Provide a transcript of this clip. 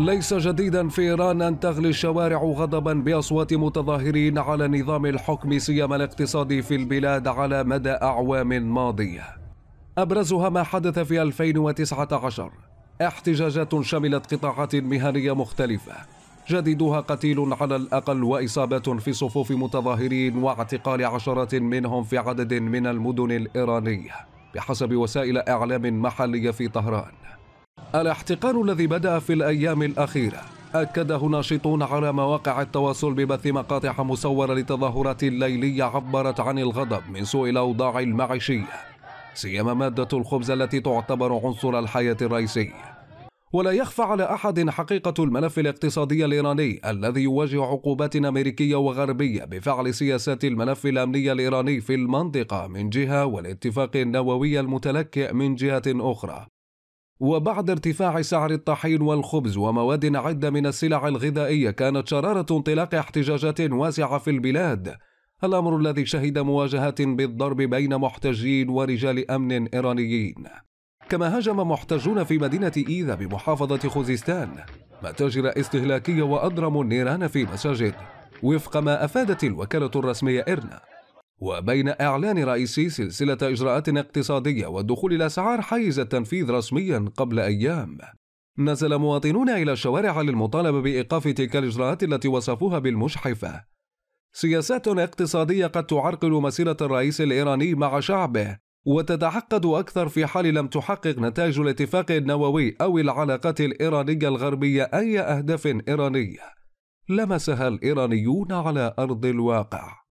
ليس جديدا في إيران أن تغلي الشوارع غضبا بأصوات متظاهرين على نظام الحكم سيما الاقتصادي في البلاد على مدى أعوام ماضية أبرزها ما حدث في 2019 احتجاجات شملت قطاعات مهنية مختلفة جديدها قتيل على الأقل وإصابات في صفوف متظاهرين واعتقال عشرات منهم في عدد من المدن الإيرانية بحسب وسائل إعلام محلية في طهران الاحتقار الذي بدأ في الأيام الأخيرة أكده ناشطون على مواقع التواصل ببث مقاطع مصورة لتظاهرات ليلية عبرت عن الغضب من سوء الأوضاع المعيشية سيما مادة الخبز التي تعتبر عنصر الحياة الرئيسي ولا يخفى على أحد حقيقة الملف الاقتصادي الإيراني الذي يواجه عقوبات أمريكية وغربية بفعل سياسات الملف الأمني الإيراني في المنطقة من جهة والاتفاق النووي المتلكئ من جهة أخرى وبعد ارتفاع سعر الطحين والخبز ومواد عدة من السلع الغذائية كانت شرارة انطلاق احتجاجات واسعة في البلاد الأمر الذي شهد مواجهات بالضرب بين محتجين ورجال أمن إيرانيين كما هاجم محتجون في مدينة إيذا بمحافظة خوزستان متاجر استهلاكية وأضرموا النيران في مساجد وفق ما أفادت الوكالة الرسمية إرنا وبين إعلان رئيسي سلسلة إجراءات اقتصادية ودخول الأسعار حيز التنفيذ رسميا قبل أيام نزل مواطنون إلى الشوارع للمطالبة بإيقاف تلك الإجراءات التي وصفوها بالمشحفة سياسات اقتصادية قد تعرقل مسيرة الرئيس الإيراني مع شعبه وتتعقد أكثر في حال لم تحقق نتائج الاتفاق النووي أو العلاقات الإيرانية الغربية أي أهداف إيرانية لمسها الإيرانيون على أرض الواقع